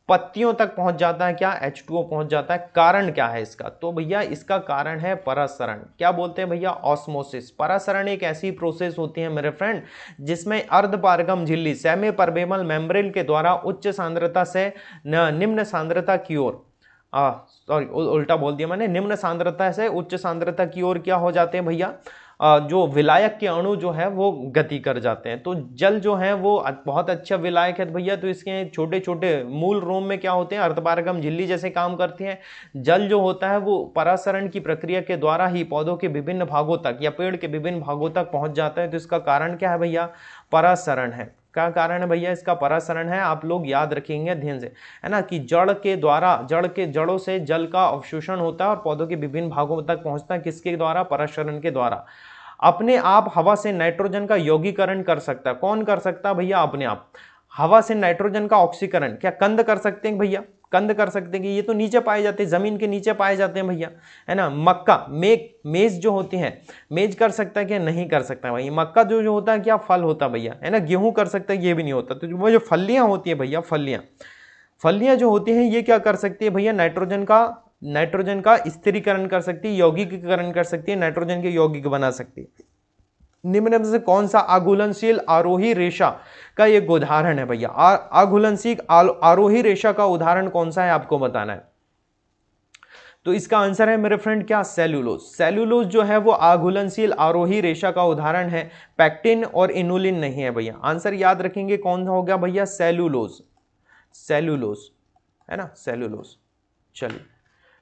पत्तियों तक पहुंच जाता है क्या एच टू पहुंच जाता है कारण क्या है इसका तो भैया इसका कारण है परासरण क्या बोलते हैं भैया ऑस्मोसिस परासरण एक ऐसी प्रोसेस होती है मेरे फ्रेंड जिसमें अर्धपारगम झिल्ली सेमी परबेमल मेम्ब्रेन के द्वारा उच्च सांद्रता से निम्न सांद्रता की ओर सॉरी उल्टा बोल दिया मैंने निम्न सांद्रता से उच्च सांद्रता की ओर क्या हो जाते हैं भैया जो विलायक के अणु जो है वो गति कर जाते हैं तो जल जो है वो बहुत अच्छा विलायक है भैया तो इसके छोटे छोटे मूल रोम में क्या होते हैं अर्धपारगम झिल्ली जैसे काम करते हैं जल जो होता है वो परासरण की प्रक्रिया के द्वारा ही पौधों के विभिन्न भागों तक या पेड़ के विभिन्न भागों तक पहुंच जाता है तो इसका कारण क्या है भैया परासरण है क्या कारण है भैया इसका परासरण है आप लोग याद रखेंगे ध्यान से है ना कि जड़ के द्वारा जड़ के जड़ों से जल का अवशोषण होता है और पौधों के विभिन्न भागों तक पहुंचता है किसके द्वारा परासरण के द्वारा अपने आप हवा से नाइट्रोजन का योगीकरण कर सकता है कौन कर सकता है भैया अपने आप हवा से नाइट्रोजन का ऑक्सीकरण क्या कंद कर सकते हैं भैया कंद कर सकते हैं कि ये तो नीचे पाए जाते हैं ज़मीन के नीचे पाए जाते हैं भैया है ना मक्का मेक मेज जो होती है मेज कर सकता है कि नहीं कर सकता भैया मक्का जो जो होता है क्या फल होता है भैया है ना गेहूँ कर सकता है ये भी नहीं होता तो वो जो फलियाँ होती है भैया फलियाँ फलियाँ जो होती हैं ये क्या कर सकती है भैया नाइट्रोजन का नाइट्रोजन का स्थिरीकरण कर सकती है यौगिकीकरण कर सकती है नाइट्रोजन के यौगिक बना सकती है निम्न में से कौन सा आघुलनशील आरोही रेशा का एक उदाहरण है भैया आघुलनशील आरोही रेशा का उदाहरण कौन सा है आपको बताना है तो इसका आंसर है मेरे फ्रेंड क्या सेलुलोज सेलुलोज जो है वो आघुलनशील आरोही रेशा का उदाहरण है पैक्टिन और इनुलिन नहीं है भैया आंसर याद रखेंगे कौन सा हो गया भैया सेलुलोज सेलुलोज है ना सेलुलोस चलिए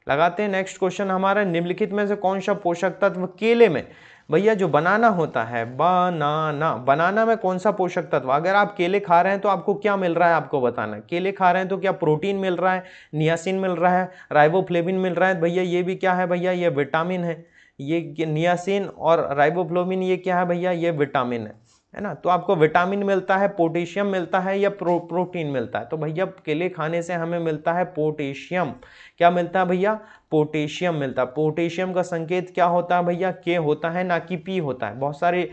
लगाते हैं नेक्स्ट क्वेश्चन हमारा निम्नलिखित में से कौन सा पोषक तत्व केले में भैया जो बनाना होता है बनाना बनाना में कौन सा पोषक तत्व अगर आप केले खा रहे हैं तो आपको क्या मिल रहा है आपको बताना केले खा रहे हैं तो क्या प्रोटीन मिल रहा है नियासिन मिल रहा है राइबोफ्लेविन मिल रहा है भैया ये भी क्या है भैया ये विटामिन है ये नियासिन और राइबोफ्लोविन ये क्या है भैया ये विटामिन है है ना तो आपको विटामिन मिलता है पोटेशियम मिलता है या प्रो, प्रोटीन मिलता है तो भैया केले खाने से हमें मिलता है पोटेशियम क्या मिलता है भैया पोटेशियम मिलता है पोटेशियम का संकेत क्या होता है भैया के होता है ना कि पी होता है बहुत सारे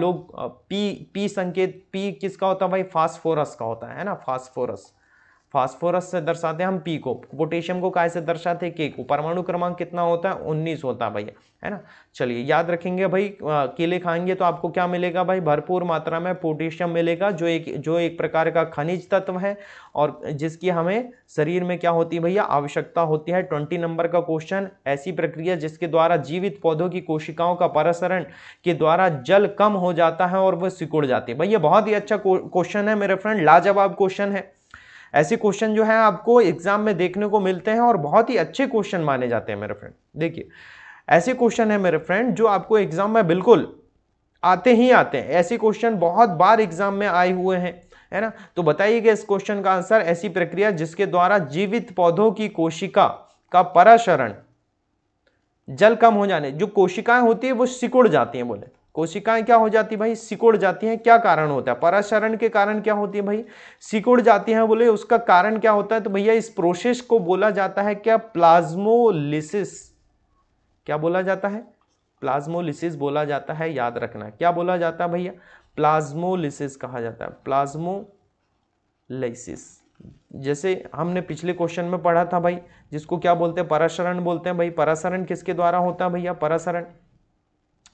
लोग पी पी संकेत पी किसका होता है भाई फास्फोरस का होता है ना फास्फोरस फास्फोरस से दर्शाते हैं हम पी को पोटेशियम को काय से दर्शाते हैं के को परमाणु क्रमांक कितना होता है उन्नीस होता है भैया है ना चलिए याद रखेंगे भाई केले खाएंगे तो आपको क्या मिलेगा भाई भरपूर मात्रा में पोटेशियम मिलेगा जो एक जो एक प्रकार का खनिज तत्व है और जिसकी हमें शरीर में क्या होती है भैया आवश्यकता होती है ट्वेंटी नंबर का क्वेश्चन ऐसी प्रक्रिया जिसके द्वारा जीवित पौधों की कोशिकाओं का परसरण के द्वारा जल कम हो जाता है और वह सिकुड़ जाती है भैया बहुत ही अच्छा क्वेश्चन है मेरे फ्रेंड लाजवाब क्वेश्चन है ऐसे क्वेश्चन जो है आपको एग्जाम में देखने को मिलते हैं और बहुत ही अच्छे क्वेश्चन माने जाते हैं मेरे फ्रेंड देखिए ऐसे क्वेश्चन है मेरे फ्रेंड जो आपको एग्जाम में बिल्कुल आते ही आते हैं ऐसे क्वेश्चन बहुत बार एग्जाम में आए हुए हैं है ना तो बताइएगा इस क्वेश्चन का आंसर ऐसी प्रक्रिया जिसके द्वारा जीवित पौधों की कोशिका का पराशरण जल कम हो जाने जो कोशिकाएं होती है वो सिकुड़ जाती हैं बोले कोशिकाएं क्या हो जाती भाई सिकुड़ जाती हैं क्या कारण होता है पराशरण के कारण क्या होती है भाई सिकुड़ जाती हैं बोले उसका कारण क्या होता है तो भैया इस प्रोसेस को बोला जाता है क्या प्लाज्मोलिसिस क्या बोला जाता है प्लाज्मोलिसिस बोला जाता है याद रखना क्या बोला जाता है भैया प्लाज्मोलिसिस कहा जाता है प्लाज्मोलिसिस जैसे हमने पिछले क्वेश्चन में पढ़ा था भाई जिसको क्या बोलते हैं पराशरण बोलते हैं भाई पराशरण किसके द्वारा होता है भैया परासरण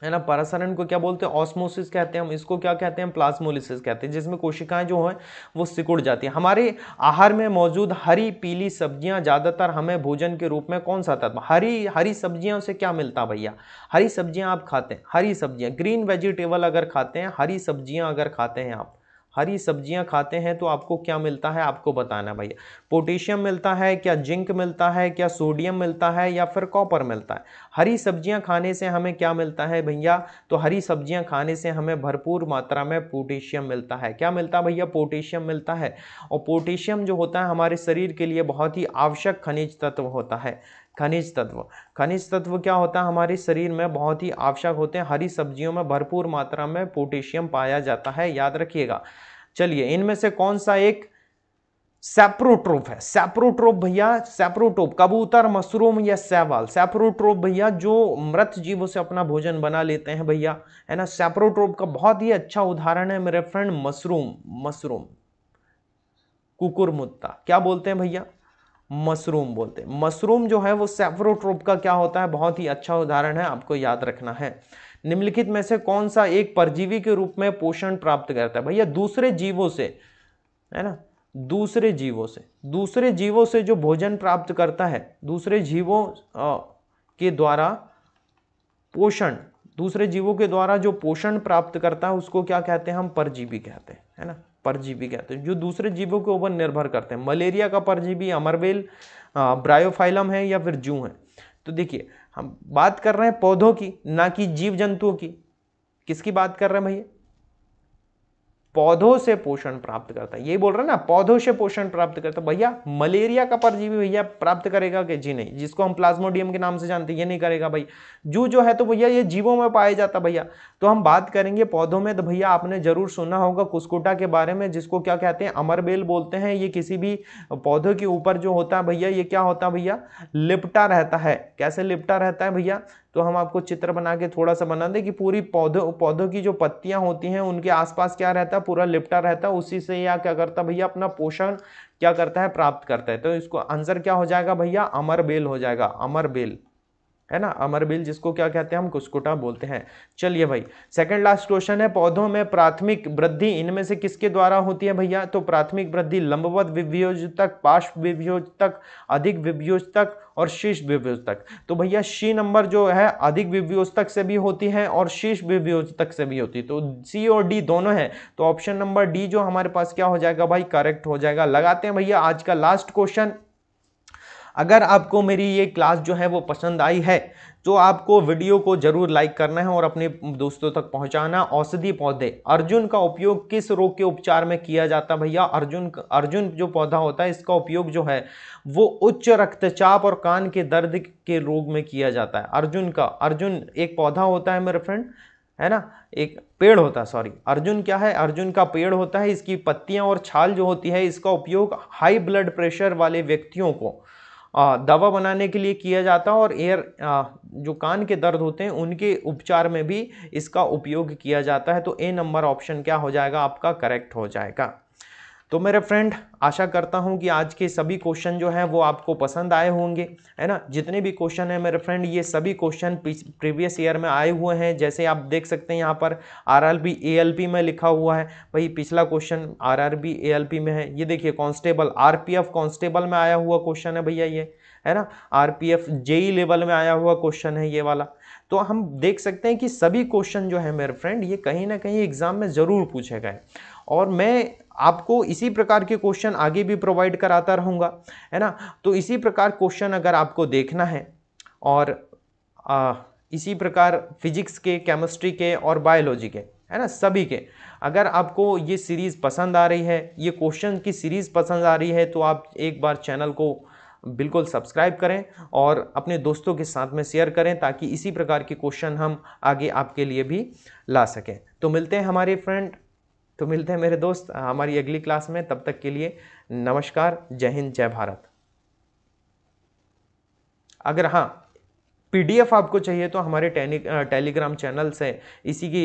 है ना परासरण को क्या बोलते हैं ऑस्मोसिस कहते हैं हम इसको क्या कहते हैं प्लास्मोलिसिस कहते हैं जिसमें कोशिकाएं जो हैं वो सिकुड़ जाती हैं हमारे आहार में मौजूद हरी पीली सब्जियां ज़्यादातर हमें भोजन के रूप में कौन सा तत्व हरी हरी सब्जियों से क्या मिलता भैया हरी सब्जियां आप खाते हैं हरी सब्जियां ग्रीन वेजिटेबल अगर खाते हैं हरी सब्जियां अगर खाते हैं आप हरी सब्जियां खाते हैं तो आपको क्या मिलता है आपको बताना भैया पोटेशियम मिलता है क्या जिंक मिलता है क्या सोडियम मिलता है या फिर कॉपर मिलता है हरी सब्जियां खाने से हमें क्या मिलता है भैया तो हरी सब्जियां खाने से हमें भरपूर मात्रा में पोटेशियम मिलता है क्या मिलता है भैया पोटेशियम मिलता है और पोटेशियम जो होता है हमारे शरीर के लिए बहुत ही आवश्यक खनिज तत्व होता है खनिज तत्व खनिज तत्व क्या होता है हमारे शरीर में बहुत ही आवश्यक होते हैं हरी सब्जियों में भरपूर मात्रा में पोटेशियम पाया जाता है याद रखिएगा चलिए इनमें से कौन सा एक सेप्रोट्रोप है सेप्रोट्रोप भैया सेप्रोटोप कबूतर मशरूम या सैवाल सेप्रोट्रोप भैया जो मृत जीवों से अपना भोजन बना लेते हैं भैया है ना सेप्रोट्रोप का बहुत ही अच्छा उदाहरण है मेरे फ्रेंड मशरूम मशरूम कुकुर मुत्ता क्या बोलते हैं भैया मशरूम बोलते हैं मशरूम जो है वो सेफ्रोट्रोप का क्या होता है बहुत ही अच्छा उदाहरण है आपको याद रखना है निम्नलिखित में से कौन सा एक परजीवी के रूप में पोषण प्राप्त करता है भैया दूसरे जीवों से है ना दूसरे जीवों से दूसरे जीवों से जो भोजन प्राप्त करता है दूसरे जीवों के द्वारा पोषण दूसरे जीवों के द्वारा जो पोषण प्राप्त करता है उसको क्या कहते हैं हम परजीवी कहते हैं है ना परजीवी कहते हैं जो दूसरे जीवों के ऊपर निर्भर करते हैं मलेरिया का परजीवी अमरवेल ब्रायोफाइलम है या फिर जू है तो देखिए हम बात कर रहे हैं पौधों की ना कि जीव जंतुओं की किसकी बात कर रहे हैं भैया पौधों से पोषण प्राप्त करता है यही बोल रहे है ना पौधों से पोषण प्राप्त करता है भैया मलेरिया का परजीवी भैया प्राप्त करेगा कि जी नहीं जिसको हम प्लाज्मोडियम के नाम से जानते हैं ये नहीं करेगा भाई जू जो है तो भैया ये जीवों में पाया जाता भैया तो हम बात करेंगे पौधों में तो भैया आपने जरूर सुना होगा कुस्कोटा के बारे में जिसको क्या कहते हैं अमरबेल बोलते हैं ये किसी भी पौधों के ऊपर जो होता है भैया ये क्या होता है भैया लिपटा रहता है कैसे लिपटा रहता है भैया तो हम आपको चित्र बना के थोड़ा सा बना दें कि पूरी पौधों पौधों की जो पत्तियां होती हैं उनके आसपास क्या रहता है पूरा लिपटा रहता है उसी से या क्या करता है भैया अपना पोषण क्या करता है प्राप्त करता है तो इसको आंसर क्या हो जाएगा भैया अमर बेल हो जाएगा अमर बेल है ना अमरबिल जिसको क्या कहते हैं हम कुस्कुटा बोलते हैं चलिए भाई सेकंड लास्ट क्वेश्चन है पौधों में प्राथमिक वृद्धि इनमें से किसके द्वारा होती है भैया तो प्राथमिक वृद्धि लंबवत विभ्योज पार्श्व विभ्योज तक अधिक विभ्योज तक और शीर्ष विभ्योज तो भैया शी नंबर जो है अधिक विभ्योज तक से भी होती है और शीर्ष विभ्योज तक से भी होती है तो सी और डी दोनों हैं तो ऑप्शन नंबर डी जो हमारे पास क्या हो जाएगा भाई करेक्ट हो जाएगा लगाते हैं भैया आज का लास्ट क्वेश्चन अगर आपको मेरी ये क्लास जो है वो पसंद आई है तो आपको वीडियो को ज़रूर लाइक करना है और अपने दोस्तों तक पहुंचाना औषधि पौधे अर्जुन का उपयोग किस रोग के उपचार में किया जाता भैया अर्जुन अर्जुन जो पौधा होता है इसका उपयोग जो है वो उच्च रक्तचाप और कान के दर्द के रोग में किया जाता है अर्जुन का अर्जुन एक पौधा होता है मेरे फ्रेंड है ना एक पेड़ होता है सॉरी अर्जुन क्या है अर्जुन का पेड़ होता है इसकी पत्तियां और छाल जो होती है इसका उपयोग हाई ब्लड प्रेशर वाले व्यक्तियों को दवा बनाने के लिए किया जाता है और एयर जो कान के दर्द होते हैं उनके उपचार में भी इसका उपयोग किया जाता है तो ए नंबर ऑप्शन क्या हो जाएगा आपका करेक्ट हो जाएगा तो मेरे फ्रेंड आशा करता हूँ कि आज के सभी क्वेश्चन जो हैं वो आपको पसंद आए होंगे है ना जितने भी क्वेश्चन हैं मेरे फ्रेंड ये सभी क्वेश्चन प्रीवियस ईयर में आए हुए हैं जैसे आप देख सकते हैं यहाँ पर आरआरबी एएलपी में लिखा हुआ है भाई पिछला क्वेश्चन आरआरबी एएलपी में है ये देखिए कांस्टेबल एफ कांस्टेबल में आया हुआ क्वेश्चन है भैया ये है ना आरपीएफ जेई लेवल में आया हुआ क्वेश्चन है ये वाला तो हम देख सकते हैं कि सभी क्वेश्चन जो है मेरे फ्रेंड ये कहीं ना कहीं एग्जाम में ज़रूर पूछे गए और मैं आपको इसी प्रकार के क्वेश्चन आगे भी प्रोवाइड कराता रहूँगा है ना तो इसी प्रकार क्वेश्चन अगर आपको देखना है और आ, इसी प्रकार फिजिक्स के केमिस्ट्री के और बायोलॉजी के है ना सभी के अगर आपको ये सीरीज़ पसंद आ रही है ये क्वेश्चन की सीरीज़ पसंद आ रही है तो आप एक बार चैनल को बिल्कुल सब्सक्राइब करें और अपने दोस्तों के साथ में शेयर करें ताकि इसी प्रकार के क्वेश्चन हम आगे आपके लिए भी ला सकें तो मिलते हैं हमारे फ्रेंड तो मिलते हैं मेरे दोस्त हमारी अगली क्लास में तब तक के लिए नमस्कार जय हिंद जय भारत अगर हाँ पीडीएफ आपको चाहिए तो हमारे टेलीग्राम चैनल से इसी की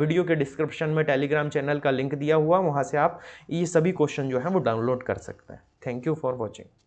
वीडियो के डिस्क्रिप्शन में टेलीग्राम चैनल का लिंक दिया हुआ वहाँ से आप ये सभी क्वेश्चन जो है वो डाउनलोड कर सकते हैं थैंक यू फॉर वॉचिंग